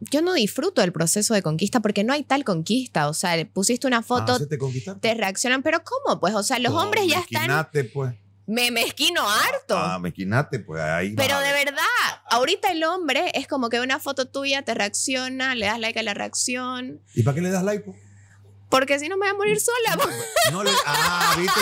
yo no disfruto el proceso de conquista porque no hay tal conquista. O sea, pusiste una ah, foto, te, reaccionan, pero ¿cómo? Pues, o sea, los hombres ya están... Pues. Me mezquino harto. Ah, mezquinate, pues Pero de verdad, ahorita el hombre es como que una foto tuya te reacciona, le das like a la reacción. ¿Y para qué le das like? Pues? Porque si no me voy a morir sola. Pues. ah, viste.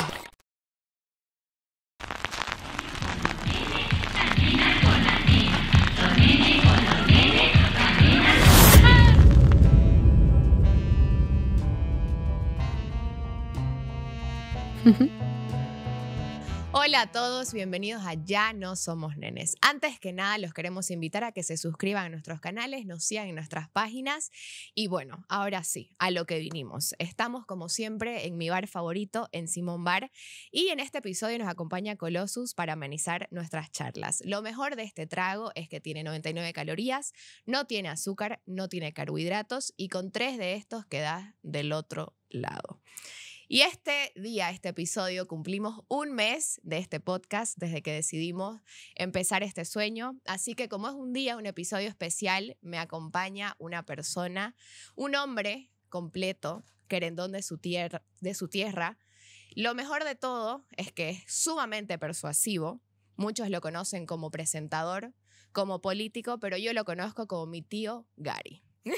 Hola a todos, bienvenidos a Ya No Somos Nenes. Antes que nada, los queremos invitar a que se suscriban a nuestros canales, nos sigan en nuestras páginas y bueno, ahora sí, a lo que vinimos. Estamos como siempre en mi bar favorito, en Simón Bar, y en este episodio nos acompaña Colossus para amenizar nuestras charlas. Lo mejor de este trago es que tiene 99 calorías, no tiene azúcar, no tiene carbohidratos y con tres de estos queda del otro lado. Y este día, este episodio, cumplimos un mes de este podcast desde que decidimos empezar este sueño. Así que como es un día, un episodio especial, me acompaña una persona, un hombre completo, querendón de su, tierra, de su tierra. Lo mejor de todo es que es sumamente persuasivo. Muchos lo conocen como presentador, como político, pero yo lo conozco como mi tío Gary.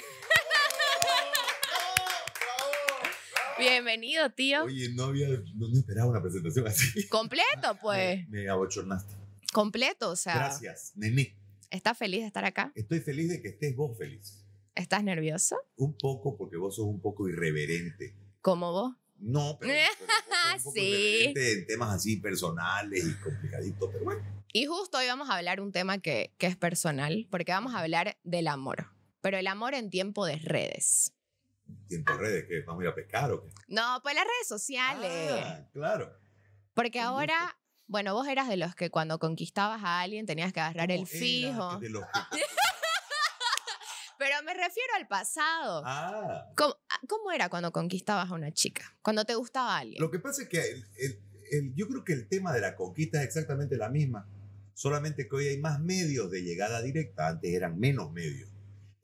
Bienvenido, tío. Oye, no había, no, esperaba una presentación así. Completo, pues. Me, abochornaste. Completo, o sea. Gracias, nené. ¿Estás feliz de estar acá? Estoy feliz de que estés vos feliz. ¿Estás nervioso? Un poco, porque vos sos un poco irreverente. ¿Como vos? No, pero, un poco sí. en temas así personales y complicaditos, pero bueno. Y justo hoy vamos a hablar un tema que, que es personal, porque vamos a hablar del amor, pero el amor en tiempo de redes tiempo redes, que vamos a ir a pescar o qué. No, pues las redes sociales. Ah, claro. Porque ahora, bueno, vos eras de los que cuando conquistabas a alguien tenías que agarrar el fijo. Pero me refiero al pasado. Ah. ah. ¿Cómo, era cuando conquistabas a una chica? Cuando te gustaba a alguien. Lo que pasa es que yo creo que el tema de la conquista es exactamente la misma. Solamente que hoy hay más medios de llegada directa. Antes eran menos medios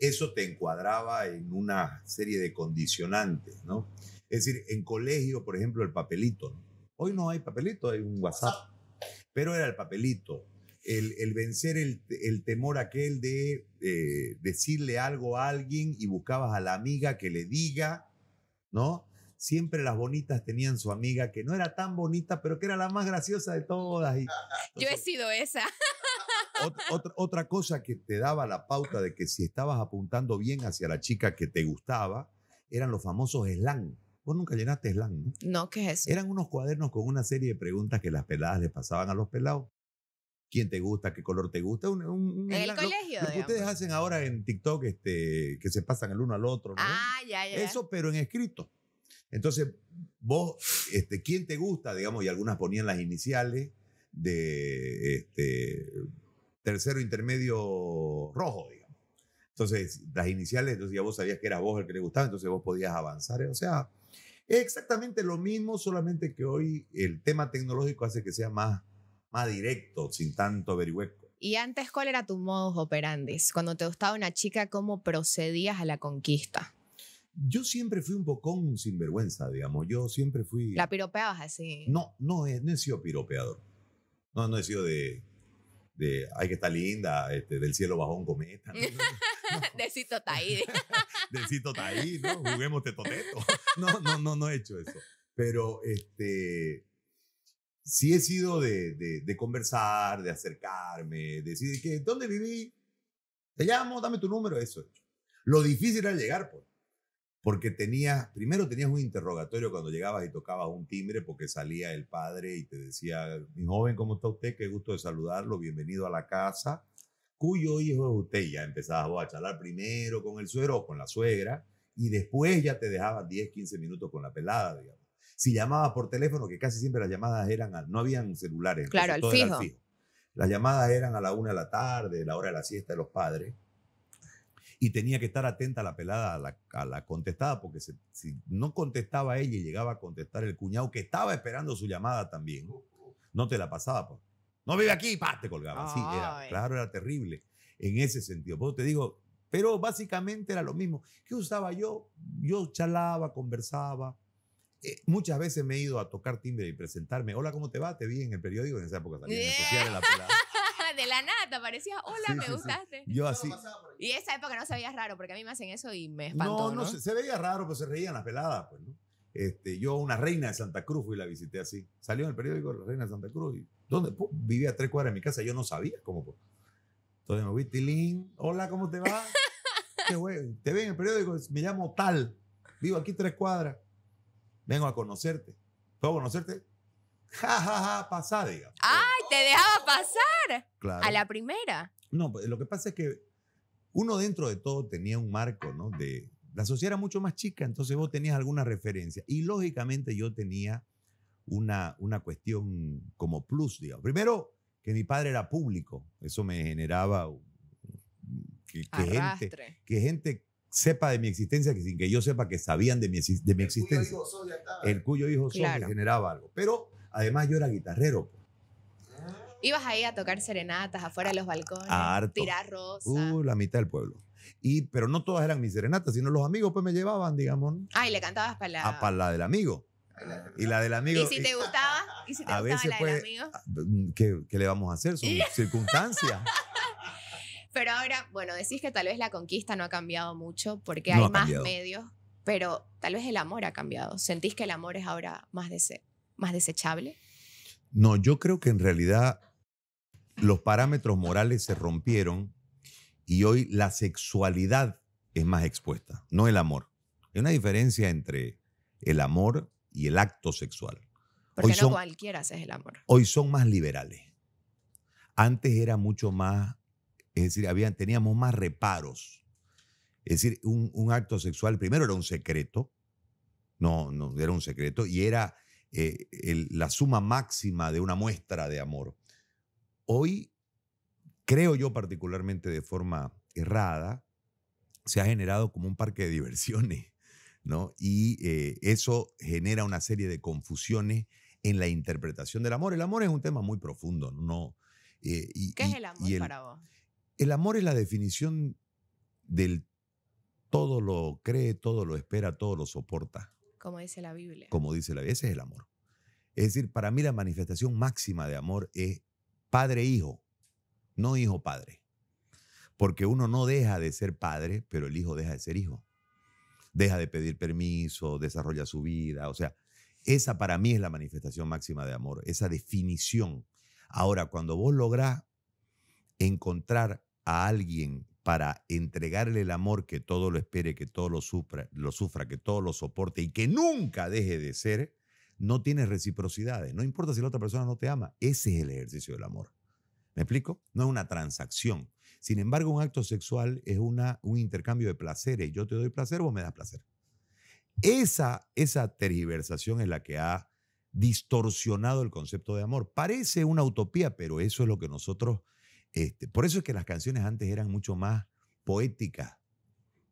eso te encuadraba en una serie de condicionantes, ¿no? Es decir, en colegio, por ejemplo, el papelito. Hoy no hay papelito, hay un WhatsApp. Pero era el papelito. El, vencer el, temor aquel de eh, decirle algo a alguien y buscabas a la amiga que le diga, ¿no? Siempre las bonitas tenían su amiga que no era tan bonita, pero que era la más graciosa de todas. Y, Yo he sido esa otra, cosa que te daba la pauta de que si estabas apuntando bien hacia la chica que te gustaba, eran los famosos slang. Vos nunca llenaste slang, ¿no? No, ¿qué es eso? Eran unos cuadernos con una serie de preguntas que las peladas le pasaban a los pelados. ¿Quién te gusta? ¿Qué color te gusta? Un, en el colegio. Lo, que ustedes hacen ahora en TikTok, este, que se pasan el uno al otro. Ah, ya, ya. Eso, pero en escrito. Entonces, vos, este, ¿quién te gusta? Digamos, y algunas ponían las iniciales de, este, tercero intermedio rojo, digamos. Entonces, las iniciales, entonces ya vos sabías que era vos el que le gustaba, entonces vos podías avanzar. O sea, es exactamente lo mismo, solamente que hoy el tema tecnológico hace que sea más, más directo, sin tanto averigüeco. ¿Y antes cuál era tu modus operandi? Cuando te gustaba una chica, ¿cómo procedías a la conquista? Yo siempre fui un bocón sinvergüenza, digamos. Yo siempre fui. ¿La piropeabas así? No, no, no he sido piropeador. No, no he sido de de ay que está linda, este, del cielo bajó un cometa. de Cito Taí. de Cito Taí, ¿no? Juguemos tetoteto. No, no, no, no he hecho eso. Pero este sí he sido de, de, conversar, de acercarme, de decir que dónde viví, te llamo, dame tu número, eso Lo difícil era llegar, por pues porque tenía, primero tenías un interrogatorio cuando llegabas y tocabas un timbre porque salía el padre y te decía, mi joven, ¿cómo está usted? Qué gusto de saludarlo, bienvenido a la casa. Cuyo hijo es usted, ya empezabas vos a charlar primero con el suero o con la suegra y después ya te dejaban 10, 15 minutos con la pelada, digamos. Si llamabas por teléfono, que casi siempre las llamadas eran, no habían celulares. Claro, al fijo. Las llamadas eran a la una de la tarde, la hora de la siesta de los padres y tenía que estar atenta a la pelada, a la, contestada, porque si no contestaba ella y llegaba a contestar el cuñado que estaba esperando su llamada también, no te la pasaba. Pues. No vive aquí, pa, te colgaba. Sí, claro, era terrible en ese sentido. Pero te digo, pero básicamente era lo mismo. ¿Qué usaba yo? Yo charlaba, conversaba. Eh, muchas veces me he ido a tocar timbre y presentarme. Hola, ¿cómo te va? Te vi en el periódico en esa época también. En la la nada parecía hola, me gustaste. Yo así. Y esa época no se veía raro, porque a mí me hacen eso y me espantó, No, no, Se, veía raro, pero pues se reían las peladas, pues, ¿no? Este, yo una reina de Santa Cruz fui y la visité así. Salió en el periódico La Reina de Santa Cruz. ¿Dónde? vivía tres cuadras de mi casa, yo no sabía cómo. Pues. Entonces me vi, Tilín, hola, ¿cómo te va? te ven en el periódico, me llamo tal, vivo aquí tres cuadras, vengo a conocerte. ¿Puedo conocerte? Ja, ja, ja, pasá, diga. ¡Ah! te dejaba pasar a la primera. No, pues, lo que pasa es que uno dentro de todo tenía un marco, ¿no? De, la sociedad era mucho más chica, entonces vos tenías alguna referencia. Y lógicamente yo tenía una, una cuestión como plus, digamos. Primero, que mi padre era público, eso me generaba que, gente, que gente sepa de mi existencia que sin que yo sepa que sabían de mi, de mi existencia. el cuyo hijo soy generaba algo. Pero además yo era guitarrero. Pues. Ibas ahí a tocar serenatas afuera de los balcones, a tirar rosas. Uh, la mitad del pueblo. Y, pero no todas eran mis serenatas, sino los amigos pues me llevaban, digamos. Ah, y le cantabas para la... Ah, para la del amigo. Y la del amigo. ¿Y si te eh, gustaba? ¿Y si te gustaba la del pues, amigo? Ah, pues, mm, ¿qué, le vamos a hacer? Son circunstancias. Pero ahora, bueno, decís que tal vez la conquista no ha cambiado mucho porque hay más medios, pero tal vez el amor ha cambiado. ¿Sentís que el amor es ahora más desechable? No, yo creo que en realidad los parámetros morales se rompieron y hoy la sexualidad es más expuesta, no el amor. Hay una diferencia entre el amor y el acto sexual. Porque hoy no cualquiera es el amor. Hoy son más liberales. Antes era mucho más, es decir, habían, teníamos más reparos. Es decir, un, acto sexual primero era un secreto, no, no era un secreto, y era eh, la suma máxima de una muestra de amor. Hoy, creo yo particularmente de forma errada, se ha generado como un parque de diversiones, ¿no? Y eh, eso genera una serie de confusiones en la interpretación del amor. El amor es un tema muy profundo, ¿no? Eh, ¿Qué es el amor para vos? El amor es la definición del todo lo cree, todo lo espera, todo lo soporta. Como dice la Biblia. Como dice la Biblia, ese es el amor. Es decir, para mí la manifestación máxima de amor es padre-hijo, e no hijo-padre. Porque uno no deja de ser padre, pero el hijo deja de ser hijo. Deja de pedir permiso, desarrolla su vida. O sea, esa para mí es la manifestación máxima de amor, esa definición. Ahora, cuando vos lográs encontrar a alguien para entregarle el amor que todo lo espere, que todo lo, lo sufra, que todo lo soporte y que nunca deje de ser, no tienes reciprocidades. No importa si la otra persona no te ama, ese es el ejercicio del amor. ¿Me explico? No es una transacción. Sin embargo, un acto sexual es una, un intercambio de placeres. Yo te doy placer, vos me das placer. Esa, esa tergiversación es la que ha distorsionado el concepto de amor. Parece una utopía, pero eso es lo que nosotros... Este, por eso es que las canciones antes eran mucho más poéticas,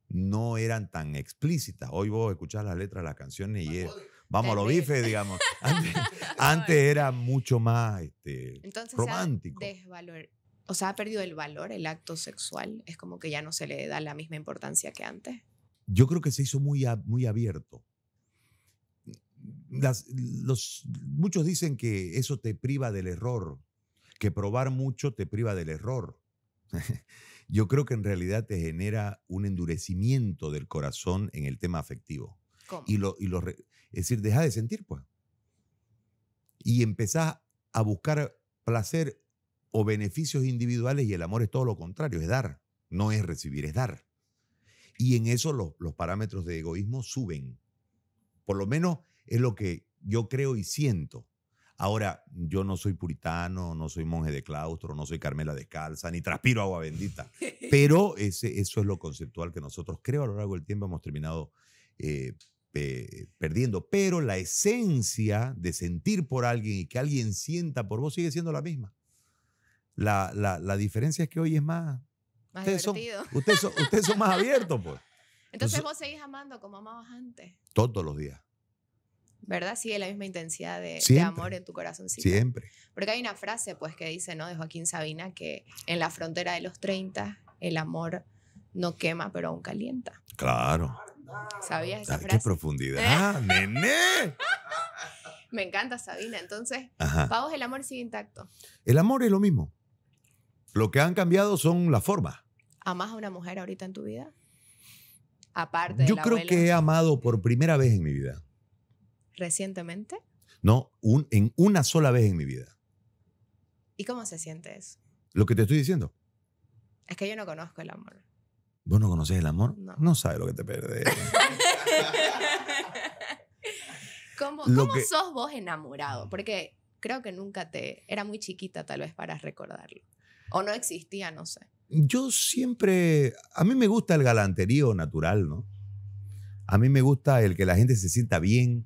no eran tan explícitas. Hoy vos escuchás las letras de las canciones y es, vamos a los bifes, digamos. Antes, era mucho más este, Entonces, romántico. ha o sea, ha perdido el valor el acto sexual. Es como que ya no se le da la misma importancia que antes. Yo creo que se hizo muy, abierto. los, muchos dicen que eso te priva del error, que probar mucho te priva del error. Yo creo que en realidad te genera un endurecimiento del corazón en el tema afectivo. ¿Cómo? Y, es decir, deja de sentir, pues. Y empezás a buscar placer o beneficios individuales y el amor es todo lo contrario, es dar, no es recibir, es dar. Y en eso los, parámetros de egoísmo suben. Por lo menos es lo que yo creo y siento. Ahora, yo no soy puritano, no soy monje de claustro, no soy Carmela descalza, ni transpiro agua bendita. Pero ese, eso es lo conceptual que nosotros creo a lo largo del tiempo hemos terminado eh, perdiendo, pero la esencia de sentir por alguien y que alguien sienta por vos sigue siendo la misma. La, diferencia es que hoy es más... más ustedes, son, ustedes, más abiertos, pues. Entonces, vos seguís amando como amabas antes. Todos los días. ¿verdad? Sigue la misma intensidad de, amor en tu corazón Siempre. Porque hay una frase, pues, que dice, ¿no? De Joaquín Sabina, que en la frontera de los 30, el amor no quema, pero aún calienta. Claro. ¿Sabías esa frase? ¡Qué profundidad, ah, Me encanta Sabina. Entonces, Ajá. el amor sigue intacto. El amor es lo mismo. Lo que han cambiado son las formas. ¿Amas a una mujer ahorita en tu vida? Aparte de Yo creo que he amado por primera vez en mi vida. ¿Recientemente? No, en una sola vez en mi vida. ¿Y cómo se siente eso? Lo que te estoy diciendo. Es que yo no conozco el amor. ¿Vos no conocés el amor? No, sabes lo que te perdés. ¿Cómo, sos vos enamorado? Porque creo que nunca te... Era muy chiquita tal vez para recordarlo. O no existía, no sé. Yo siempre... A mí me gusta el galanterío natural, ¿no? A mí me gusta el que la gente se sienta bien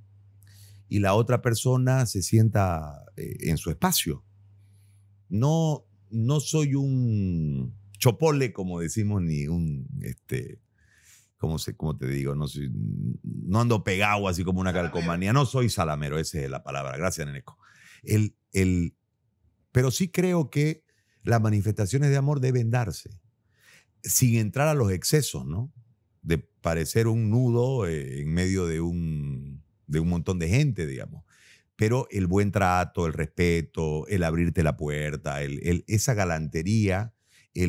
y la otra persona se sienta eh, en su espacio. No, no soy un chopole, como decimos, ni un, este, ¿cómo sé, cómo te digo, no, ando pegado así como una calcomanía, no soy salamero, esa es la palabra, gracias Neneco. El, el, pero sí creo que las manifestaciones de amor deben darse, sin entrar a los excesos, ¿no? De parecer un nudo eh, en medio de un, montón de gente, digamos. Pero el buen trato, el respeto, el abrirte la puerta, esa galantería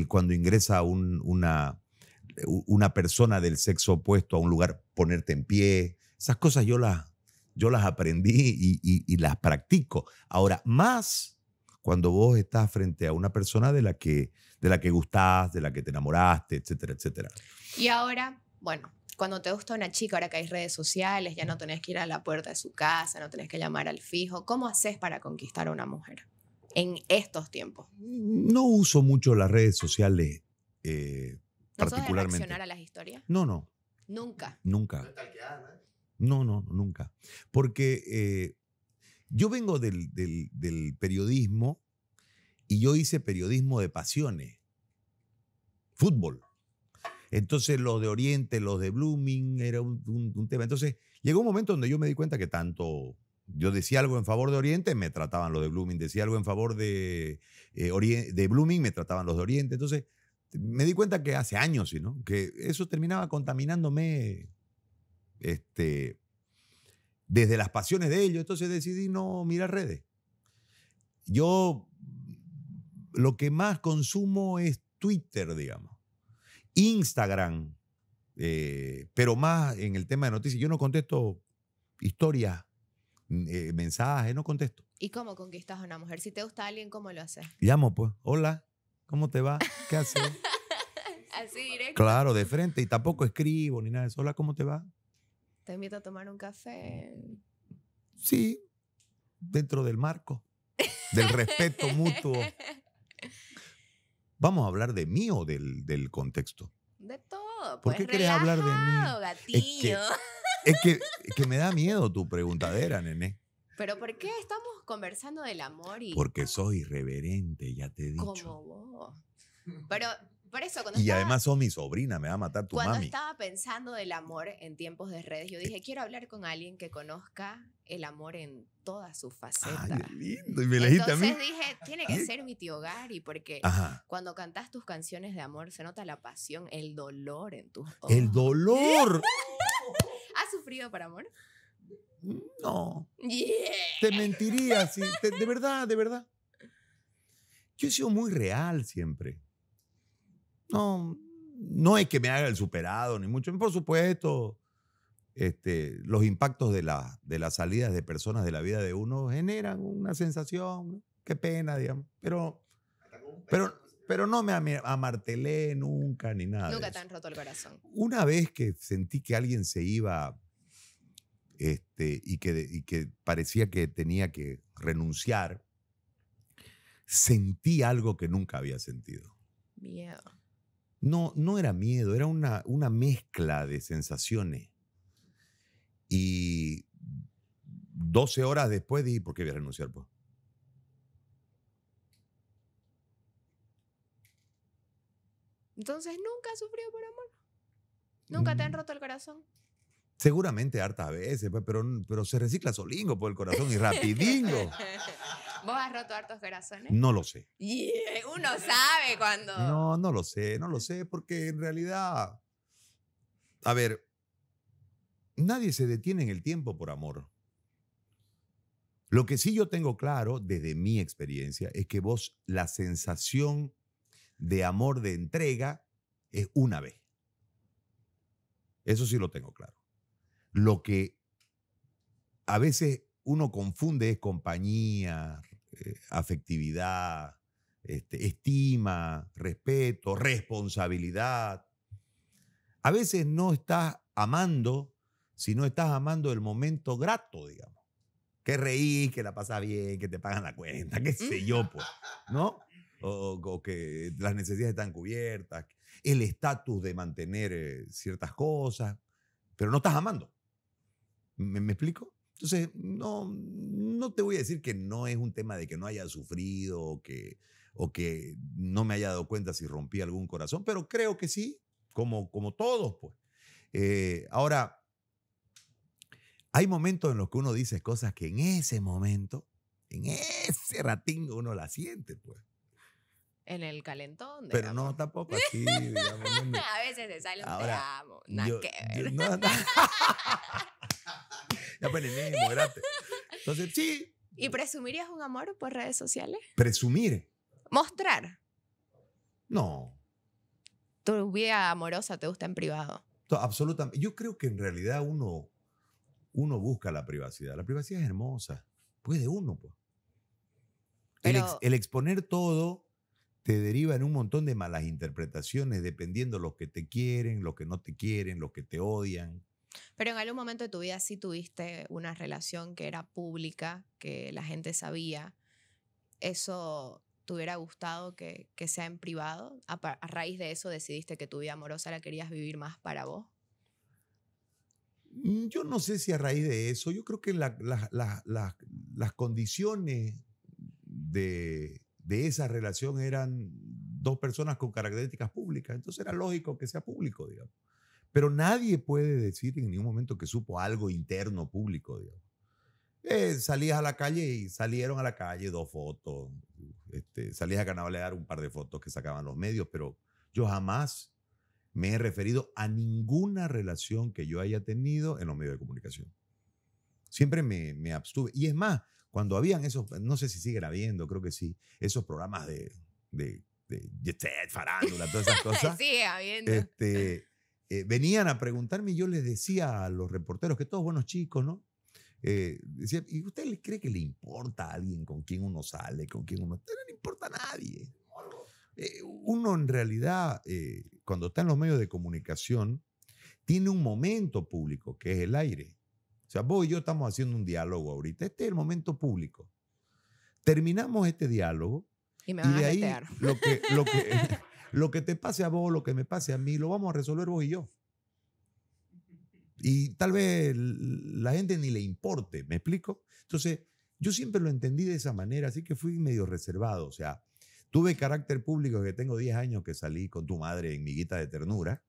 cuando ingresa una, una persona del sexo opuesto a un lugar, ponerte en pie. Esas cosas yo las, yo las aprendí y, las practico. Ahora, más cuando vos estás frente a una persona de la que, de la que gustás, de la que te enamoraste, etcétera, etcétera. Y ahora, bueno, cuando te gusta una chica, ahora que hay redes sociales, ya no tenés que ir a la puerta de su casa, no tenés que llamar al fijo. ¿Cómo haces para conquistar a una mujer? en estos tiempos? No uso mucho las redes sociales eh, ¿No particularmente. ¿No a las historias? No, no. Nunca. Nunca. No, ¿eh? no, nunca. Porque eh, yo vengo del, periodismo y yo hice periodismo de pasiones. Fútbol. Entonces los de Oriente, los de Blooming, era un tema. Entonces llegó un momento donde yo me di cuenta que tanto yo decía algo en favor de Oriente, me trataban los de Blooming. Decía algo en favor de, eh, de Blooming, me trataban los de Oriente. Entonces, me di cuenta que hace años, ¿no? Que eso terminaba contaminándome este, desde las pasiones de ellos. Entonces decidí no mirar redes. Yo lo que más consumo es Twitter, digamos. Instagram, eh, pero más en el tema de noticias. Yo no contesto historias Mm, eh, mensajes, no contesto. ¿Y cómo conquistas a una mujer? Si te gusta alguien, ¿cómo lo haces? Llamo, pues, hola, ¿cómo te va? ¿Qué haces? Así directo. Claro, de frente. Y tampoco escribo ni nada de eso. Hola, ¿cómo te va? Te invito a tomar un café. Sí, dentro del marco, del respeto mutuo. Vamos a hablar de mí o del, contexto. De todo. Pues, ¿Por qué querés hablar de mí? Gatillo. Es que, que me da miedo tu preguntadera, nene. Pero ¿por qué estamos conversando del amor y... Porque soy irreverente, ya te he Como vos. Pero por eso Y además sos mi sobrina, me va a matar tu mami. Cuando estaba pensando del amor en tiempos de redes, yo dije, quiero hablar con alguien que conozca el amor en todas sus facetas. lindo. Y me Entonces a dije, tiene que ser mi tío Gary, porque cuando cantas tus canciones de amor se nota la pasión, el dolor en tus ojos. ¡El dolor! frío para amor? No. Te mentiría, sí. de verdad, de verdad. Yo he sido muy real siempre. No, no es que me haga el superado, ni mucho. Por supuesto, este, los impactos de, de las salidas de personas de la vida de uno generan una sensación, qué pena, digamos. Pero, pero, pero no me amartelé nunca ni nada. Nunca te han roto el corazón. Una vez que sentí que alguien se iba este, y, que, que parecía que tenía que renunciar, sentí algo que nunca había sentido. Miedo. No, no era miedo, era una, una mezcla de sensaciones. Y 12 horas después di ¿por qué voy a renunciar? Pues? Entonces, ¿nunca has sufrido por amor? ¿Nunca te han mm. roto el corazón? Seguramente hartas veces, pero, pero se recicla solingo por el corazón y rapidingo. ¿Vos has roto hartos corazones? No lo sé. Eh, uno sabe cuando. No, no lo sé, no lo sé, porque en realidad, a ver, nadie se detiene en el tiempo por amor. Lo que sí yo tengo claro desde mi experiencia es que vos la sensación de amor, de entrega, es una vez. Eso sí lo tengo claro. Lo que a veces uno confunde es compañía, eh, afectividad, este, estima, respeto, responsabilidad. A veces no estás amando, sino estás amando el momento grato, digamos. Que reís, que la pasas bien, que te pagan la cuenta, qué sé yo, pues, ¿no? O, que las necesidades están cubiertas, el estatus de mantener eh, ciertas cosas, pero no estás amando. ¿Me, explico? Entonces, no, no te voy a decir que no es un tema de que no haya sufrido o que, o que no me haya dado cuenta si rompí algún corazón, pero creo que sí, como, como todos, pues. Eh, ahora, hay momentos en los que uno dice cosas que en ese momento, en ese ratín, uno la siente, pues. En el calentón. Pero no, tampoco aquí, A veces se sale un te que ya Entonces, sí. ¿Y presumirías un amor por redes sociales? Presumir. Mostrar. No. ¿Tu vida amorosa te gusta en privado? absolutamente. Yo creo que en realidad uno, uno busca la privacidad. La privacidad es hermosa. Puede uno, pues. el, el, exponer todo te deriva en un montón de malas interpretaciones, dependiendo los que te quieren, los que no te quieren, los que te odian. Pero en algún momento de tu vida sí tuviste una relación que era pública, que la gente sabía. ¿Eso te hubiera gustado que, que sea en privado? A, raíz de eso decidiste que tu vida amorosa la querías vivir más para vos. Mm, yo no sé si a raíz de eso, yo creo que la, las condiciones de, de esa relación eran dos personas con características públicas, entonces era lógico que sea público, digamos. Pero nadie puede decir en ningún momento que supo algo interno público. Eh, salías a la calle y salieron a la calle dos fotos. Este, salías a canabalear un par de fotos que sacaban los medios, pero yo jamás me he referido a ninguna relación que yo haya tenido en los medios de comunicación. Siempre me, me abstuve. Y es más, cuando habían esos, no sé si siguen habiendo, creo que sí, esos programas de, de, de, de farándula, todas esas cosas. sí, habiendo. Este, eh, venían a preguntarme y yo les decía a los reporteros, que todos buenos chicos, ¿no? Eh, Decían, ¿y usted cree que le importa a alguien con quién uno sale, con quién uno... No le importa a nadie. Eh, uno en realidad, cuando está en los medios de comunicación, tiene un momento público, que es el aire. O sea, vos y yo estamos haciendo un diálogo ahorita. Este es el momento público. Terminamos este diálogo. Y a ahí, lo lo que, Lo que te pase a vos, lo que me pase a mí, lo vamos a resolver vos y yo. Y tal vez la gente ni le importe, ¿me explico? Entonces, yo siempre lo entendí de esa manera, así que fui medio reservado. O sea, tuve carácter público que tengo 10 años que salí con tu madre en Miguita de Ternura.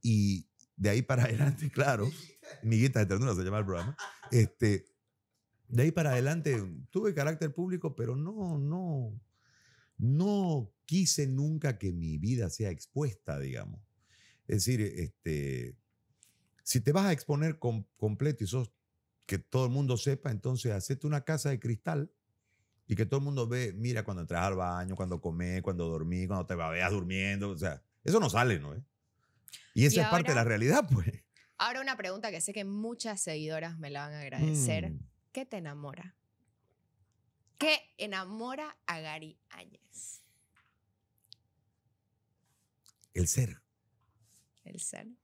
Y de ahí para adelante, claro, Miguita de Ternura se llama el programa. Este, de ahí para adelante tuve carácter público, pero no, no, no quise nunca que mi vida sea expuesta, digamos. Es decir, este, si te vas a exponer completo y sos que todo el mundo sepa, entonces hacete una casa de cristal y que todo el mundo ve, mira cuando entras al baño, cuando comes, cuando dormís, cuando te veas durmiendo, o sea, eso no sale, ¿no? Y esa es parte de la realidad, pues. Ahora una pregunta que sé que muchas seguidoras me la van a agradecer. Mm. ¿Qué te enamora? ¿Qué enamora a Gary Áñez? El ser. El ser. O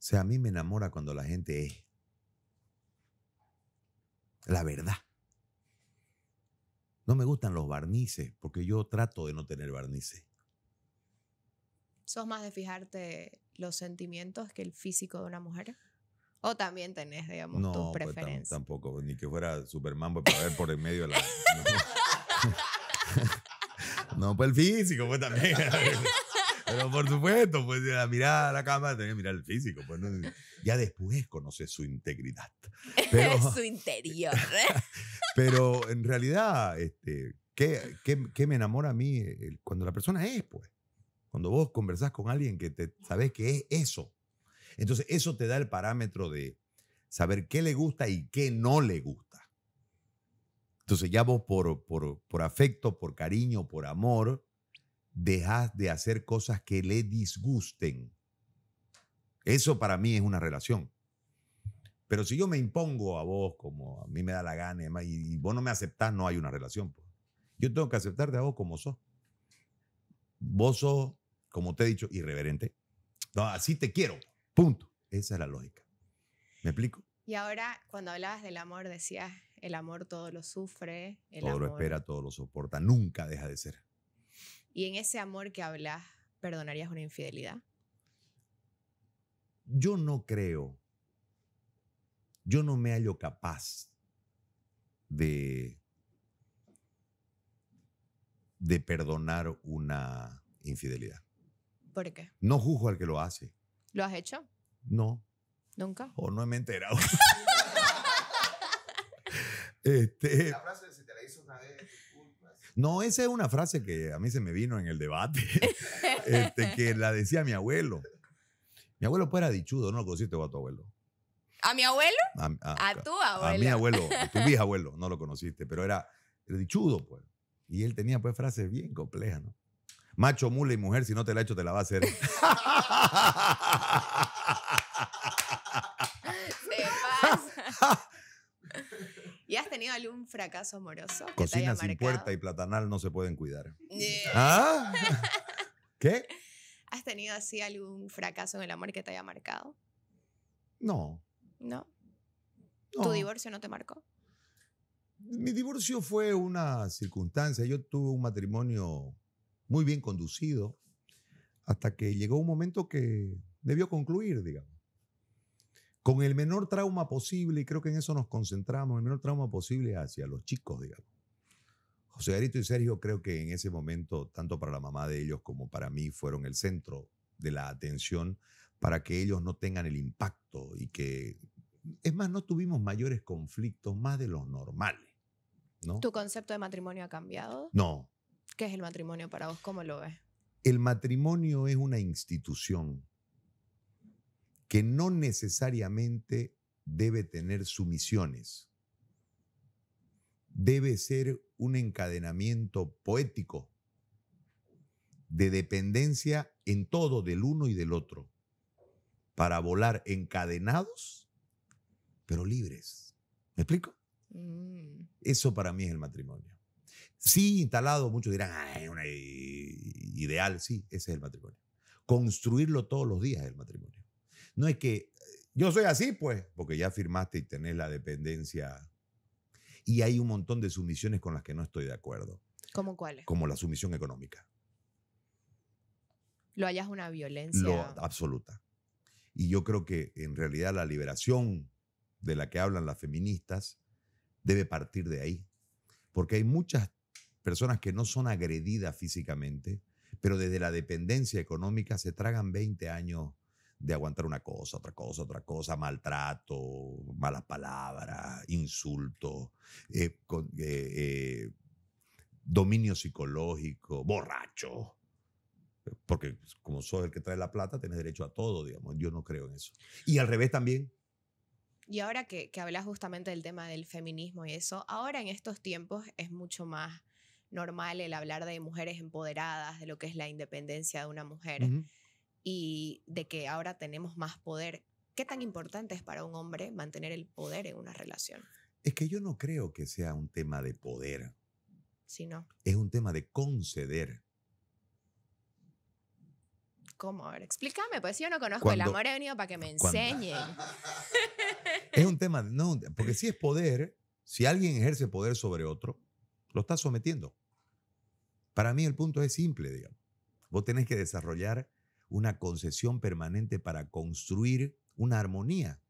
sea, a mí me enamora cuando la gente es la verdad. No me gustan los barnices, porque yo trato de no tener barnices. ¿Sos más de fijarte los sentimientos que el físico de una mujer? O también tenés, digamos, tu pues, tus preferencias. tampoco, ni que fuera Superman para ver por el medio la. No, pues el físico, pues también. Pero por supuesto, pues la mirada a la cámara tenía mirar el físico. Pues, Ya después conoces su integridad. Pero, su interior. pero en realidad, este, ¿qué, qué, qué me enamora a mí cuando la persona es, pues? Cuando vos conversás con alguien que te sabés que es eso entonces, eso te da el parámetro de saber qué le gusta y qué no le gusta. Entonces, ya vos por, afecto, por cariño, por amor, dejas de hacer cosas que le disgusten. Eso para mí es una relación. Pero si yo me impongo a vos como a mí me da la gana y, vos no me aceptás, no hay una relación. Pues. Yo tengo que aceptarte a vos como sos. Vos sos, como te he dicho, irreverente. No, así te quiero. Punto. Esa es la lógica. ¿Me explico? Y ahora, cuando hablabas del amor, decías, el amor todo lo sufre. El todo lo espera, todo lo soporta, nunca deja de ser. ¿Y en ese amor que hablas, perdonarías una infidelidad? Yo no creo, yo no me hallo capaz de, de perdonar una infidelidad. ¿Por qué? No juzgo al que lo hace. ¿Lo has hecho? No. ¿Nunca? O no me he enterado. este, la frase se te la hizo una vez. No, esa es una frase que a mí se me vino en el debate, este, que la decía mi abuelo. Mi abuelo pues era dichudo, no lo conociste a tu abuelo. ¿A mi abuelo? A, tu abuelo. A mi abuelo, a tu viejo abuelo, no lo conociste, pero era, era dichudo, pues. Y él tenía pues frases bien complejas, ¿no? Macho, mula y mujer, si no te la ha hecho, te la va a hacer. pasa. ¿Y has tenido algún fracaso amoroso? Cocina sin puerta y platanal no se pueden cuidar. ¿Ah? ¿Qué? ¿Has tenido así algún fracaso en el amor que te haya marcado? ¿No? no. tu divorcio no te marcó? Mi divorcio fue una circunstancia. Yo tuve un matrimonio muy bien conducido, hasta que llegó un momento que debió concluir, digamos. Con el menor trauma posible, y creo que en eso nos concentramos, el menor trauma posible hacia los chicos, digamos. José Arito y Sergio creo que en ese momento, tanto para la mamá de ellos como para mí, fueron el centro de la atención para que ellos no tengan el impacto y que, es más, no tuvimos mayores conflictos, más de los normales. ¿no? ¿Tu concepto de matrimonio ha cambiado? No, ¿Qué es el matrimonio para vos? ¿Cómo lo ves? El matrimonio es una institución que no necesariamente debe tener sumisiones. Debe ser un encadenamiento poético de dependencia en todo del uno y del otro, para volar encadenados, pero libres. ¿Me explico? Mm. Eso para mí es el matrimonio. Sí, instalado, muchos dirán, ah, es una ideal, sí, ese es el matrimonio. Construirlo todos los días es el matrimonio. No es que yo soy así, pues, porque ya firmaste y tenés la dependencia. Y hay un montón de sumisiones con las que no estoy de acuerdo. ¿Cómo cuáles? Como la sumisión económica. Lo hallas una violencia. absoluta. Y yo creo que en realidad la liberación de la que hablan las feministas debe partir de ahí. Porque hay muchas personas que no son agredidas físicamente, pero desde la dependencia económica se tragan 20 años de aguantar una cosa, otra cosa, otra cosa, maltrato, mala palabra, insulto, eh, eh, eh, dominio psicológico, borracho. Porque como sos el que trae la plata, tenés derecho a todo, digamos. Yo no creo en eso. Y al revés también. Y ahora que, que hablas justamente del tema del feminismo y eso, ahora en estos tiempos es mucho más normal el hablar de mujeres empoderadas, de lo que es la independencia de una mujer y de que ahora tenemos más poder. ¿Qué tan importante es para un hombre mantener el poder en una relación? Es que yo no creo que sea un tema de poder. Es un tema de conceder. ¿Cómo? explícame, pues yo no conozco el amor, he venido para que me enseñen. es un tema, no, porque si es poder, si alguien ejerce poder sobre otro, lo está sometiendo. Para mí el punto es simple, digamos. Vos tenés que desarrollar una concesión permanente para construir una armonía.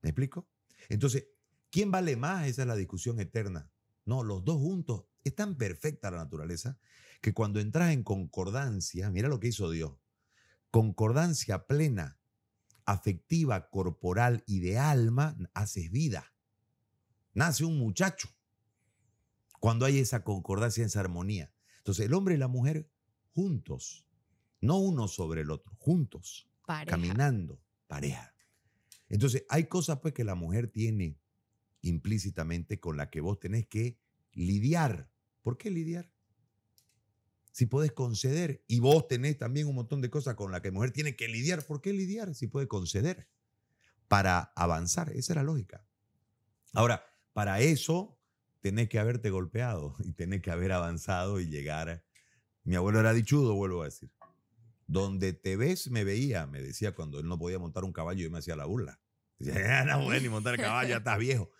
¿Me explico? Entonces, ¿quién vale más? Esa es la discusión eterna. No, los dos juntos. Es tan perfecta la naturaleza que cuando entras en concordancia, mira lo que hizo Dios, concordancia plena, afectiva, corporal y de alma, haces vida. Nace un muchacho cuando hay esa concordancia, esa armonía. Entonces, el hombre y la mujer juntos, no uno sobre el otro, juntos, caminando, pareja. Entonces, hay cosas pues que la mujer tiene implícitamente con la que vos tenés que lidiar. ¿Por qué lidiar? Si podés conceder y vos tenés también un montón de cosas con la que la mujer tiene que lidiar, ¿por qué lidiar si puede conceder? Para avanzar, esa es la lógica. Ahora, para eso tenés que haberte golpeado y tenés que haber avanzado y llegar. Mi abuelo era dichudo, vuelvo a decir. Donde te ves, me veía, me decía cuando él no podía montar un caballo, y me hacía la burla. Ah, no puedes ni montar caballo, ya estás viejo.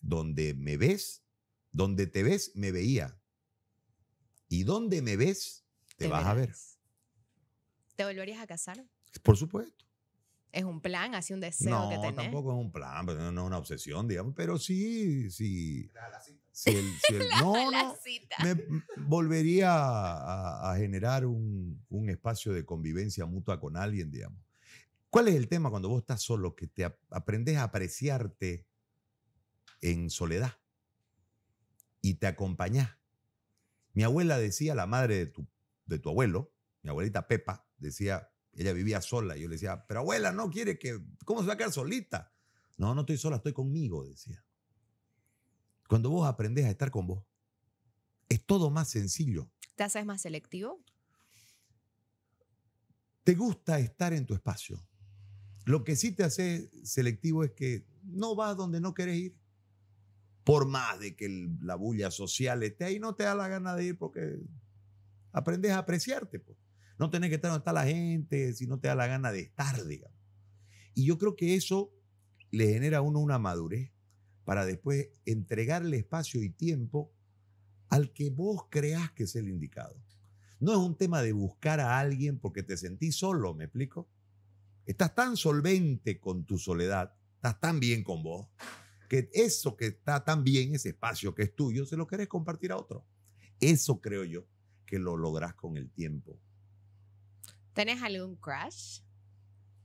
Donde me ves, donde te ves, me veía. Y donde me ves, te, vas a ver. ¿Te volverías a casar? Por supuesto. Es un plan, así un deseo que tenés. No, tampoco es un plan, pero pues, no es una obsesión, digamos, pero sí, sí. Si el, si el, no, me volvería a, generar un, espacio de convivencia mutua con alguien, digamos. ¿Cuál es el tema cuando vos estás solo? Que te aprendes a apreciarte en soledad y te acompañás. Mi abuela decía, la madre de tu, de tu abuelo, mi abuelita Pepa, decía, ella vivía sola. Y yo le decía, pero abuela, no quiere que. ¿Cómo se va a quedar solita? No, no estoy sola, estoy conmigo, decía. Cuando vos aprendes a estar con vos, es todo más sencillo. ¿Te haces más selectivo? Te gusta estar en tu espacio. Lo que sí te hace selectivo es que no vas donde no quieres ir. Por más de que la bulla social esté ahí, no te da la gana de ir porque aprendes a apreciarte. Pues no tenés que estar donde está la gente si no te da la gana de estar, digamos. Y yo creo que eso le genera a uno una madurez para después entregarle espacio y tiempo al que vos creas que es el indicado. No es un tema de buscar a alguien porque te sentís solo, ¿me explico? Estás tan solvente con tu soledad, estás tan bien con vos, que eso que está tan bien, ese espacio que es tuyo, se lo querés compartir a otro. Eso creo yo que lo lográs con el tiempo, ¿Tenés algún crush?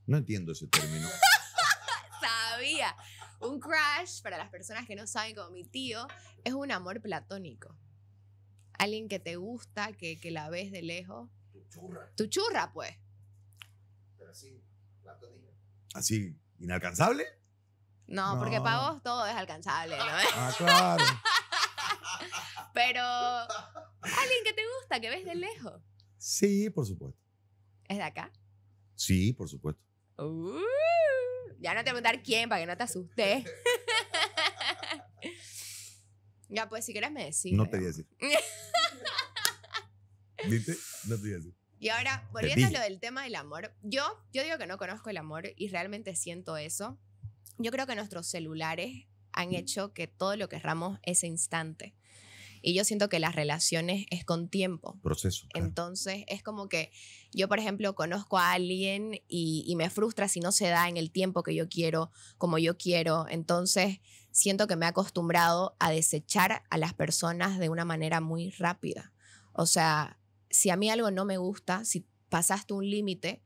No entiendo ese término. Sabía. Un crush, para las personas que no saben, como mi tío, es un amor platónico. Alguien que te gusta, que, la ves de lejos. Tu churra. Tu churra, pues. Pero así, platónico. ¿Así, inalcanzable? No, porque para vos todo es alcanzable, ¿no? Ah, claro. Pero alguien que te gusta, que ves de lejos. Sí, por supuesto. ¿Es de acá? Sí, por supuesto. Uh, ya no te voy a preguntar quién para que no te asustes. ya, pues si quieres me decís. No te voy a decir. ¿Viste? No te voy a decir. Y ahora, volviendo a lo del tema del amor, yo, yo digo que no conozco el amor y realmente siento eso. Yo creo que nuestros celulares han hecho que todo lo querramos ese instante. Y yo siento que las relaciones es con tiempo. Proceso. Entonces es como que yo, por ejemplo, conozco a alguien y, y me frustra si no se da en el tiempo que yo quiero, como yo quiero. Entonces siento que me he acostumbrado a desechar a las personas de una manera muy rápida. O sea, si a mí algo no me gusta, si pasaste un límite,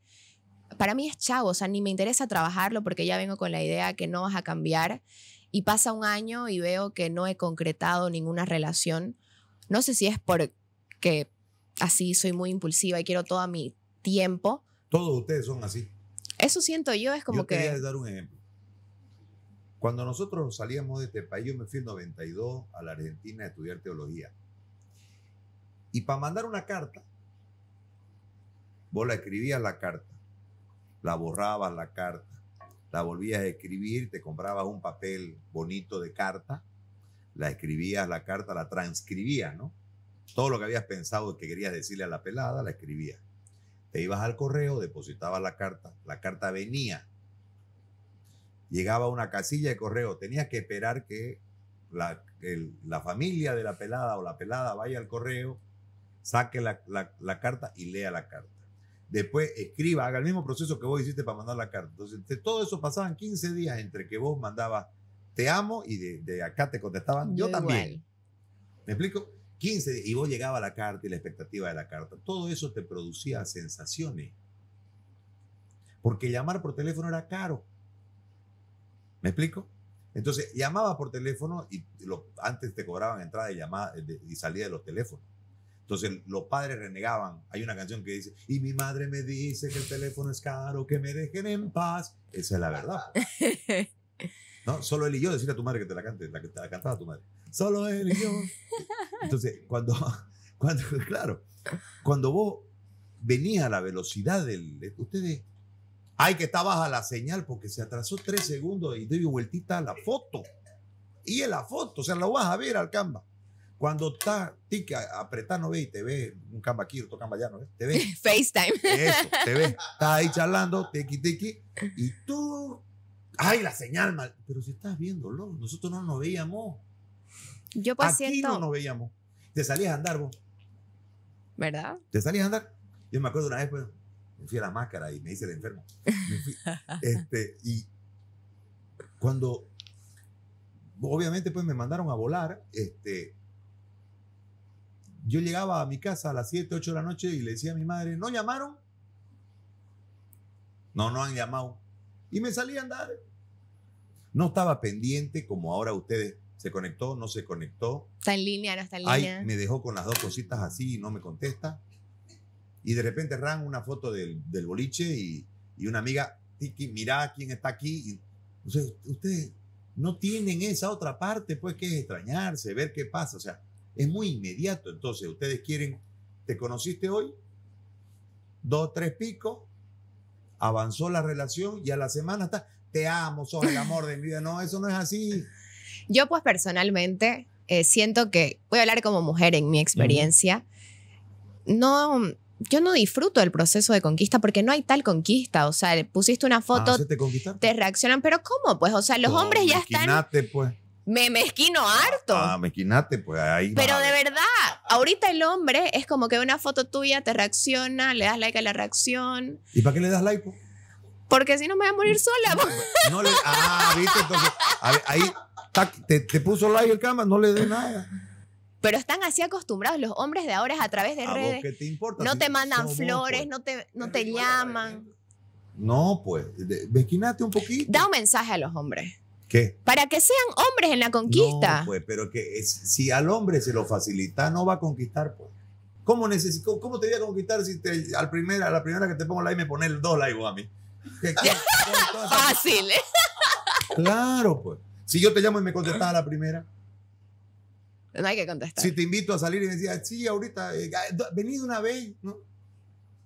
para mí es chavo, o sea, ni me interesa trabajarlo porque ya vengo con la idea que no vas a cambiar y pasa un año y veo que no he concretado ninguna relación. No sé si es porque así soy muy impulsiva y quiero todo mi tiempo. Todos ustedes son así. Eso siento yo, es como que... Yo voy dar un ejemplo. Cuando nosotros salíamos de este país, yo me fui en 92 a la Argentina a estudiar teología. Y para mandar una carta, vos la escribías la carta, la borrabas la carta, la volvías a escribir, te comprabas un papel bonito de carta, la escribías, la carta la transcribías, ¿no? Todo lo que habías pensado que querías decirle a la pelada, la escribías. Te ibas al correo, depositabas la carta, la carta venía. Llegaba a una casilla de correo, tenías que esperar que la, la familia de la pelada o la pelada vaya al correo, saque la carta y lea la carta después escriba, haga el mismo proceso que vos hiciste para mandar la carta. Entonces, todo eso pasaban 15 días entre que vos mandabas te amo y de, acá te contestaban yo, también. ¿Me explico? 15 días, y vos llegaba la carta y la expectativa de la carta. Todo eso te producía sensaciones. Porque llamar por teléfono era caro. ¿Me explico? Entonces, llamaba por teléfono y antes te cobraban entrada y, llamada, eh, y salida de los teléfonos. Entonces los padres renegaban. Hay una canción que dice, y mi madre me dice que el teléfono es caro, que me dejen en paz. Esa es la verdad. ¿No? Solo él y yo decirle a tu madre que te la cante, la que te la cantaba tu madre. Solo él y yo. Entonces, cuando, cuando claro, cuando vos venías a la velocidad del... Ustedes, hay que estar baja la señal porque se atrasó tres segundos y doy vueltita a la foto. Y en la foto, o sea, lo vas a ver al Canva. Cuando está tica apretando ve y te ve un camba aquí, otro camba allá, ¿no ves? Te ve. FaceTime. te ve. Estás ahí charlando, tiqui, tiqui, y tú, ay, la señal Pero si estás viéndolo, nosotros no nos veíamos. Yo paciente. Pues, aquí no nos veíamos. Te salías a andar vos. ¿Verdad? Te salías a andar. Yo me acuerdo una vez, pues, me fui a la máscara y me hice el enfermo. este, y cuando, obviamente, pues me mandaron a volar, este, yo llegaba a mi casa a las 7, 8 de la noche y le decía a mi madre, ¿no llamaron? No, no han llamado. Y me salí a andar. No estaba pendiente como ahora ustedes. ¿Se conectó? ¿No se conectó? Está en línea, no está en línea. me dejó con las dos cositas así y no me contesta. Y de repente ran una foto del, del boliche y, y, una amiga, Tiki, mirá quién está aquí. ustedes no tienen esa otra parte, pues, que es extrañarse, ver qué pasa. O sea, es muy inmediato. Entonces, ustedes quieren, ¿te conociste hoy? Dos, tres pico, avanzó la relación y a la semana está, te amo, sos el amor de mi vida. No, eso no es así. Yo pues personalmente eh, siento que, voy a hablar como mujer en mi experiencia, no, yo no disfruto del proceso de conquista porque no hay tal conquista. O sea, pusiste una ah, foto, te, reaccionan, pero ¿cómo? Pues, o sea, los hombres ya están... Pues me mezquino harto. Ah, mezquinate, pues ahí. Pero de verdad, ahorita el hombre es como que una foto tuya te reacciona, le das like a la reacción. ¿Y para qué le das like? Porque si no me voy a morir sola. No, ah, viste, ahí te, puso like el cama, no le dé nada. Pero están así acostumbrados los hombres de ahora a través de redes. No te mandan flores, pues. no te, no te llaman. No, pues, mezquinate un poquito. Da un mensaje a los hombres. ¿Qué? Para que sean hombres en la conquista. No, pues, pero que si al hombre se lo facilita, no va a conquistar, pues. ¿Cómo, necesito, cómo te voy a conquistar si al primera, a la primera que te pongo like me pones dos likes a mí? Fácil. ¿eh? Claro, pues. Si yo te llamo y me contestas a la primera. No hay que contestar. Si te invito a salir y me decía, ah, sí, ahorita, eh, ah, venid una vez, ¿no?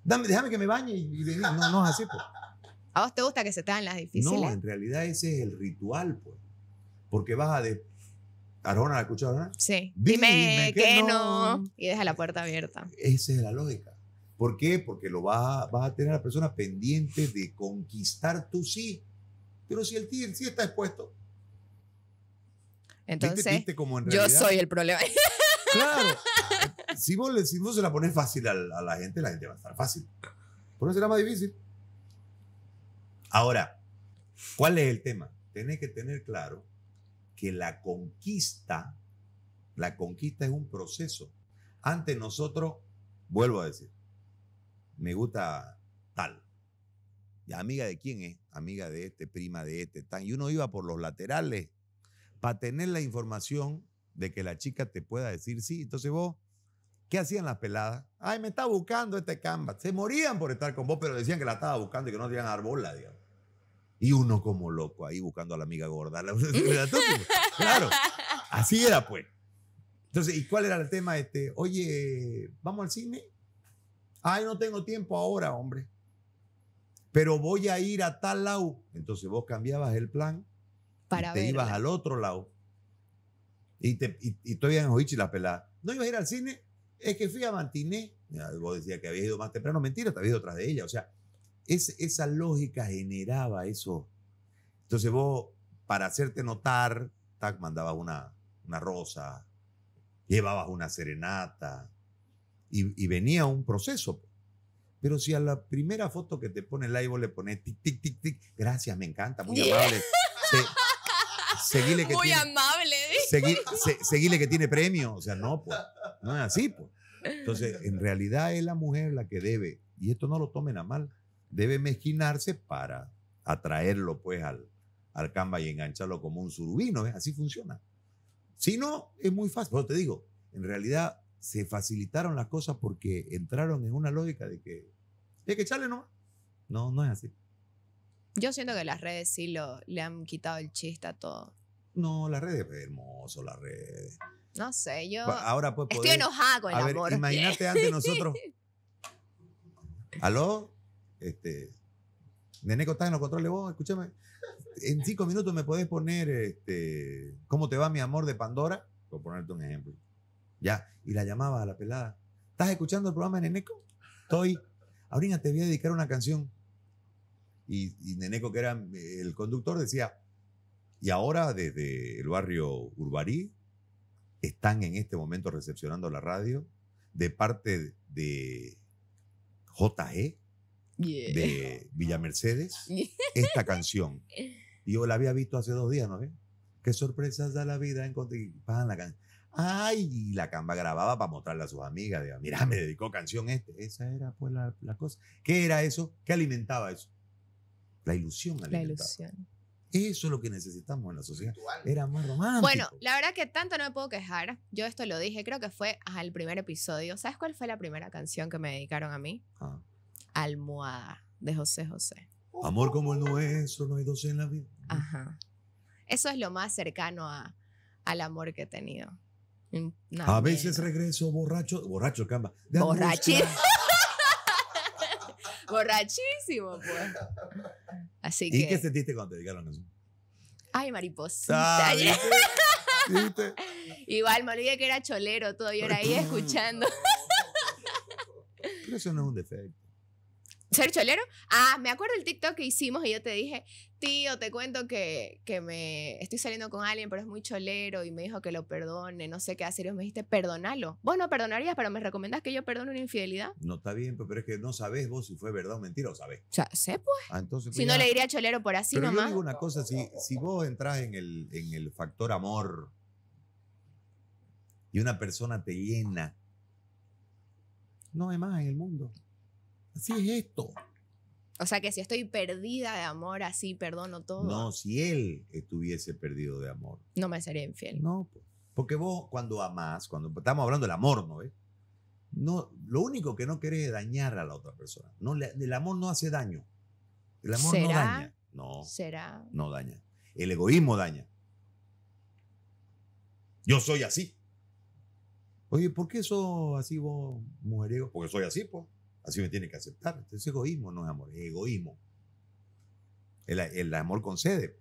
Dame, déjame que me bañe y, y no es así, pues. ¿A vos te gusta que se te hagan las difíciles? No, en realidad ese es el ritual, pues. Porque vas a de. ¿Arona ¿la escuchas, Arona? Sí. Dime, que, no. Y deja la puerta abierta. Esa es la lógica. ¿Por qué? Porque lo vas a, tener a la persona pendiente de conquistar tu sí. Pero si el sí, está expuesto. Entonces, yo soy el problema. Claro. Si vos, se la pones fácil a, la gente, la gente va a estar fácil. Por eso será más difícil. Ahora, ¿cuál es el tema? Tenés que tener claro que la conquista, la conquista es un proceso. Antes nosotros, vuelvo a decir, me gusta tal. ¿Y amiga de quién es? Amiga de este, prima de este, tan. Y uno iba por los laterales para tener la información de que la chica te pueda decir sí. Entonces vos, ¿qué hacían las peladas? Ay, me está buscando este canvas. Se morían por estar con vos, pero decían que la estaba buscando y que no tenían bola, digamos. Y uno como loco ahí buscando a la amiga gorda. claro, así era pues. Entonces, ¿y cuál era el tema? Este, oye, ¿vamos al cine? Ay, no tengo tiempo ahora, hombre. Pero voy a ir a tal lado. Entonces vos cambiabas el plan. te ibas al otro lado. Y, te, todavía en Hoichi la pelada. No ibas a ir al cine, es que fui a Mantine Vos decías que habías ido más temprano. Mentira, te había ido tras de ella. O sea, es, esa lógica generaba eso. Entonces vos, para hacerte notar, tac, mandabas una, una rosa, llevabas una serenata y, venía un proceso. Pero si a la primera foto que te pone el live le pones tic, tic, tic, tic, gracias, me encanta, muy amable. seguile que muy tiene, amable. ¿eh? que tiene premio. O sea, no, pues, no es así, pues. Entonces, en realidad es la mujer la que debe, y esto no lo tomen a mal, debe mezquinarse para atraerlo pues al, al camba y engancharlo como un surubino, así funciona. Si no, es muy fácil. Pero te digo, en realidad se facilitaron las cosas porque entraron en una lógica de que hay que echarle nomás. No, no es así. Yo siento que las redes sí lo, le han quitado el chiste a todo. No, las redes, pues, hermoso, las redes. No sé, yo. Ahora pues, Estoy enojado. con el a imagínate antes nosotros. ¿Aló? Este, Neneco está en los controles, vos, escúchame. En cinco minutos me podés poner este, cómo te va mi amor de Pandora, por ponerte un ejemplo. Ya, y la llamaba a la pelada. ¿Estás escuchando el programa Neneco? Estoy. Ahorita te voy a dedicar una canción. Y, y, Neneco, que era eh, el conductor, decía, y ahora desde el barrio Urbarí están en este momento recepcionando la radio de parte de JG, e de Villa Mercedes esta canción. yo la había visto hace dos días, ¿no Qué sorpresas da la vida en pasan la Ay, la camba grababa para mostrarle a sus amigas. mira, me dedicó canción este. Esa era pues la, cosa. ¿Qué era eso? ¿Qué alimentaba eso? La ilusión alimentaba. La ilusión. Eso es lo que necesitamos en la sociedad. Era más romántico. Bueno, la verdad que tanto no me puedo quejar. Yo esto lo dije, creo que fue al primer episodio. ¿Sabes cuál fue la primera canción que me dedicaron a mí? Ah. Almohada de José José. Amor como el nuestro, no hay dos en la vida. Ajá. Eso es lo más cercano a, al amor que he tenido. Mm, a veces regreso borracho, borracho, camba. Borrachísimo. Borrachísimo, pues. Así ¿Y qué sentiste cuando te dijeron eso? Ay, mariposa. Igual me olvidé que era cholero todo, yo era ahí escuchando. Pero eso no es un defecto. ¿Ser cholero? Ah, me acuerdo el TikTok que hicimos y yo te dije, tío, te cuento que, que me estoy saliendo con alguien, pero es muy cholero y me dijo que lo perdone, no sé qué hacer. Y me dijiste, perdonalo. Vos no perdonarías, pero me recomendás que yo perdone una infidelidad. No está bien, pero es que no sabes vos si fue verdad o mentira, o sabés. O sea, sé pues. Ah, si no le diría cholero por así pero nomás. digo una cosa, si, vos entras en el, en el factor amor y una persona te llena, no hay más en el mundo. Así es esto. O sea que si estoy perdida de amor, así perdono todo. No, si él estuviese perdido de amor. No me sería infiel. No, porque vos cuando amás, cuando estamos hablando del amor, ¿no No, lo único que no querés es dañar a la otra persona. No, el amor no hace daño. El amor no daña. No. ¿Será? No daña. El egoísmo daña. Yo soy así. Oye, ¿por qué sos así vos, mujeriego? Porque soy así, pues. Así me tiene que aceptar. Entonces egoísmo no es amor, es egoísmo. El, amor concede.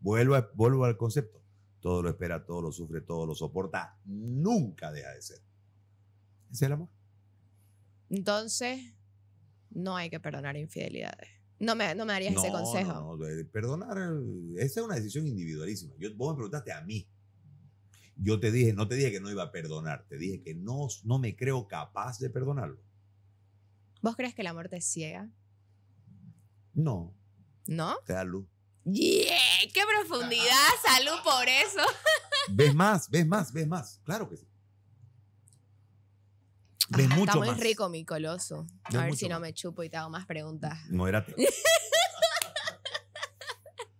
Vuelvo, al concepto. Todo lo espera, todo lo sufre, todo lo soporta. Nunca deja de ser. Ese es el amor. Entonces, no hay que perdonar infidelidades. No me, no me darías ese consejo. No, perdonar, esa es una decisión individualísima. Yo, vos me preguntaste a mí. Yo te dije, no te dije que no iba a perdonar, te dije que no me creo capaz de perdonarlo. ¿Vos crees que el amor te ciega? No. ¿No? Te da luz. ¡Qué profundidad! Ah. ¡Salud por eso! ves más, ves más, ves más. Claro que sí. Ves ah, mucho más? está muy rico mi coloso. A ver si no me chupo y te hago más preguntas. Modérate.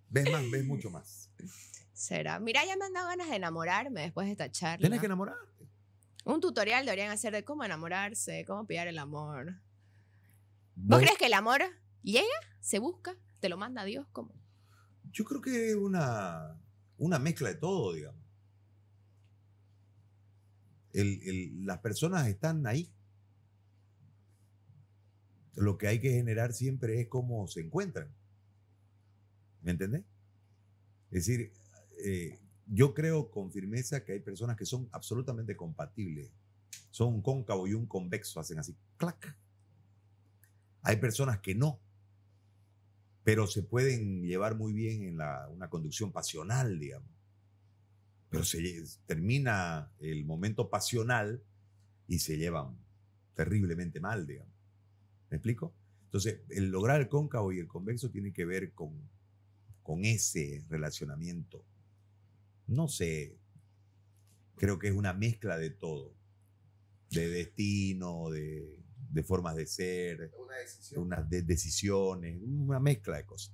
ves más, ves mucho más. Será. Mira, ya me han dado ganas de enamorarme después de esta charla. Tienes que enamorarte. Un tutorial deberían hacer de cómo enamorarse, cómo pillar el amor. ¿Vos crees que el amor llega, se busca, te lo manda Dios? ¿Cómo? Yo creo que es una, mezcla de todo, digamos. las personas están ahí. Lo que hay que generar siempre es cómo se encuentran. ¿Me entendés? Es decir, eh, yo creo con firmeza que hay personas que son absolutamente compatibles. Son un cóncavo y un convexo, hacen así, clac, hay personas que no, pero se pueden llevar muy bien en una conducción pasional, digamos. Pero se termina el momento pasional y se llevan terriblemente mal, digamos. ¿Me explico? Entonces, el lograr el cóncavo y el convexo tiene que ver con, con ese relacionamiento. No sé, creo que es una mezcla de todo, de destino, de de formas de ser, de decisiones, una mezcla de cosas.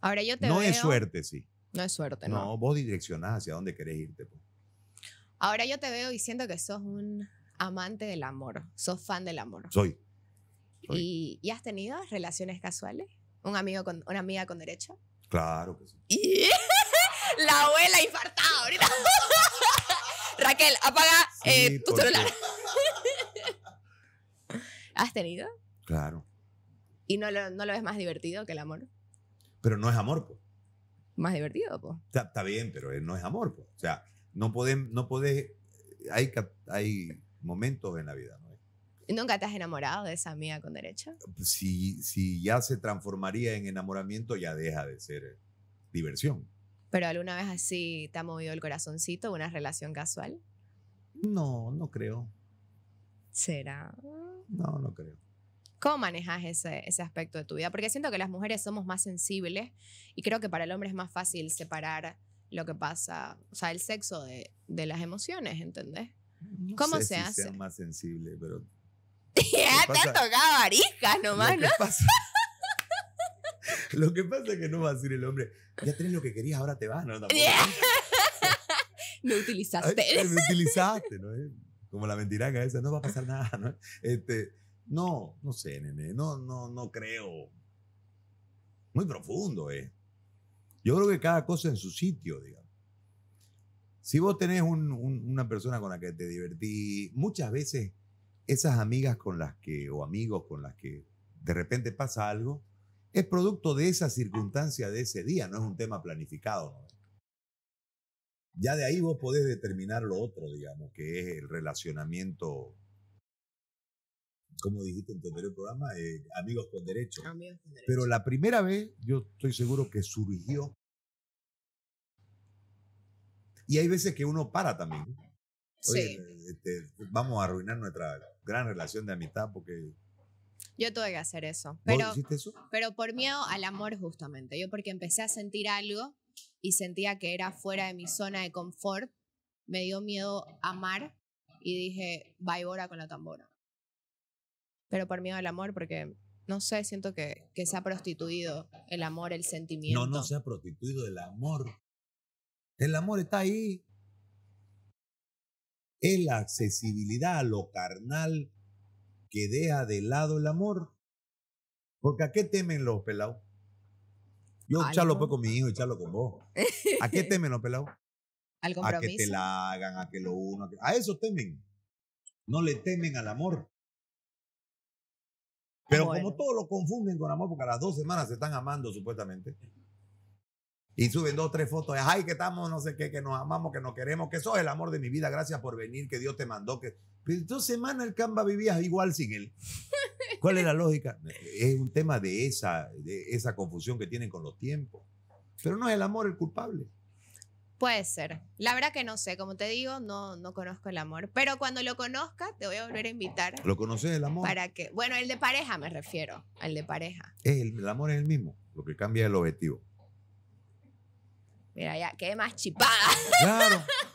Ahora yo te No es suerte, sí. No es suerte, ¿no? No, vos direccionás hacia dónde querés irte. Pues. Ahora yo te veo diciendo que sos un amante del amor, sos fan del amor. Soy. ¿Y, has tenido relaciones casuales? ¿Un amigo con, ¿Una amiga con derecho? Claro que sí. ¿Y? La abuela infartada ahorita. Raquel, apaga eh, tu celular. ¿Has tenido? Claro. ¿Y no lo, no lo ves más divertido que el amor? Pero no es amor, pues. Más divertido, pues. Está, bien, pero eh, no es amor, pues. O sea, no podés, no eh, hay, hay momentos en la vida, ¿no? ¿Nunca te has enamorado de esa amiga con derecha? Si, si ya se transformaría en enamoramiento, ya deja de ser diversión. ¿Pero alguna vez así te ha movido el corazoncito una relación casual? No, no creo. ¿Será? No, no creo. ¿Cómo manejas ese, ese aspecto de tu vida? Porque siento que las mujeres somos más sensibles y creo que para el hombre es más fácil separar lo que pasa, o sea, el sexo de, de las emociones, ¿entendés? No ¿Cómo sé se si hace? Sean más sensible, pero. ya te ha tocado ariscas nomás, ¿no? lo que pasa es que no va a decir el hombre, ya tenés lo que querías, ahora te vas, ¿no? ¿no? utilizaste. Ay, me utilizaste, ¿no? como la a esa, no va a pasar nada, ¿no? Este, no, no sé, nene, no, no, no creo. Muy profundo, ¿eh? Yo creo que cada cosa en su sitio, digamos. Si vos tenés una persona con la que te divertí, muchas veces esas amigas con las que, o amigos con las que de repente pasa algo, es producto de esa circunstancia de ese día, no es un tema planificado. ¿no? Ya de ahí vos podés determinar lo otro, digamos, que es el relacionamiento, como dijiste en tu anterior programa, eh, amigos, con derecho. Pero la primera vez, yo estoy seguro que surgió. Y hay veces que uno para también. sí. Este, vamos a arruinar nuestra gran relación de amistad porque yo tuve que hacer eso. Pero, ¿Vos hiciste eso? Pero por miedo al amor, justamente. Yo porque empecé a sentir algo y sentía que era fuera de mi zona de confort, me dio miedo amar y dije, y Bora con la tambora. Pero por miedo al amor, porque no sé, siento que, que se ha prostituido el amor, el sentimiento. No, no se ha prostituido el amor. El amor está ahí. Es la accesibilidad a lo carnal que deja de lado el amor. Porque ¿a qué temen los pelados? Yo ah, charlo pues con mi hijo y charlo con vos. ¿A qué temen los pelados? Al compromiso. A que te la hagan, a que lo uno. A, eso temen. No le temen al amor. Ah, Pero como todos lo confunden con amor, porque a las dos semanas se están amando supuestamente. Y suben dos tres fotos. Ay, que estamos, no sé qué, que nos amamos, que nos queremos, que sos el amor de mi vida. Gracias por venir, que Dios te mandó. que pero dos semanas el Camba vivía igual sin él. ¿Cuál es la lógica? Es un tema de esa, de esa confusión que tienen con los tiempos. Pero no es el amor el culpable. Puede ser. La verdad que no sé, como te digo, no, no conozco el amor. Pero cuando lo conozca, te voy a volver a invitar. ¿Lo conoces el amor? Para que, bueno, el de pareja me refiero, el de pareja. el, amor es el mismo, lo que cambia es el objetivo. Mira, ya quedé más chipada. Claro.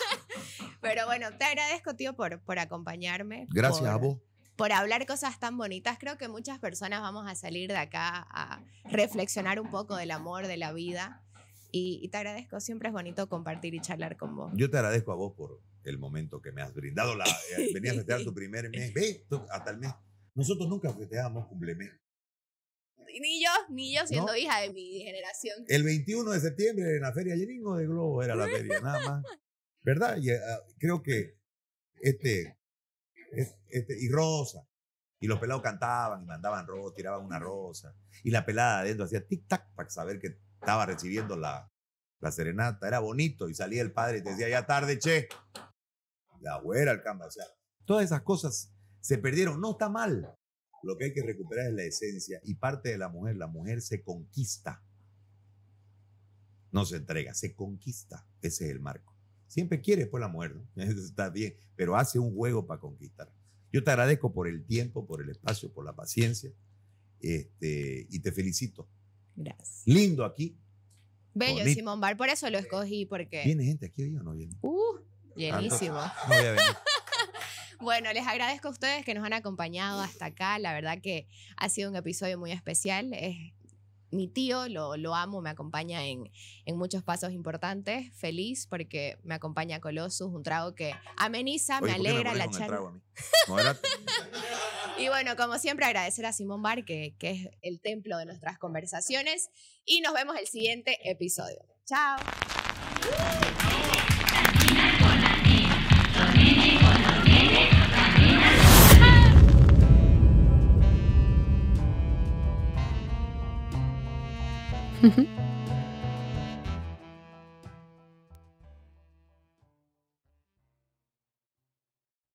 Pero bueno, te agradezco, tío, por, por acompañarme. Gracias a vos. Por hablar cosas tan bonitas. Creo que muchas personas vamos a salir de acá a reflexionar un poco del amor, de la vida. Y, te agradezco, siempre es bonito compartir y charlar con vos. Yo te agradezco a vos por el momento que me has brindado. La, eh, venías a festejar tu primer mes. Ve, hasta el mes. Nosotros nunca festejamos cumpleaños ni yo, ni yo siendo hija de mi generación. El 21 de septiembre en la Feria Yeringo de Globo era la feria, nada más. ¿verdad? Y, ah, creo que este, este, y Rosa, y los pelados cantaban y mandaban rosa, tiraban una rosa, y la pelada adentro hacía tic-tac para saber que estaba recibiendo la, la serenata, era bonito, y salía el padre y te decía, ya tarde, che, la güera al camba. todas esas cosas se perdieron, no está mal, lo que hay que recuperar es la esencia y parte de la mujer, la mujer se conquista, no se entrega, se conquista, ese es el marco. Siempre quiere por pues, la muerte está bien, pero hace un juego para conquistar. Yo te agradezco por el tiempo, por el espacio, por la paciencia este, y te felicito. Gracias. Lindo aquí. Bello, Simón Bar, por eso lo escogí, porque... ¿Viene gente aquí hoy o no viene? Uh, ah, llenísimo. Bueno, les agradezco a ustedes que nos han acompañado hasta acá. La verdad que ha sido un episodio muy especial. Es mi tío, lo, amo, me acompaña en, muchos pasos importantes, feliz porque me acompaña Colossus, un trago que ameniza, me alegra la charla. y bueno, como siempre, agradecer a Simón Bar, que es el templo de nuestras conversaciones, y nos vemos el siguiente episodio. Chao. Mm-hmm.